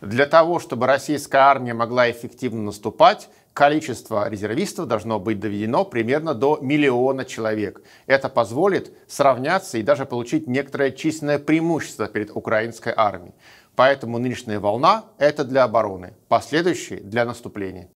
Для того, чтобы российская армия могла эффективно наступать, количество резервистов должно быть доведено примерно до миллиона человек. Это позволит сравняться и даже получить некоторое численное преимущество перед украинской армией. Поэтому нынешняя волна – это для обороны, последующие – для наступления.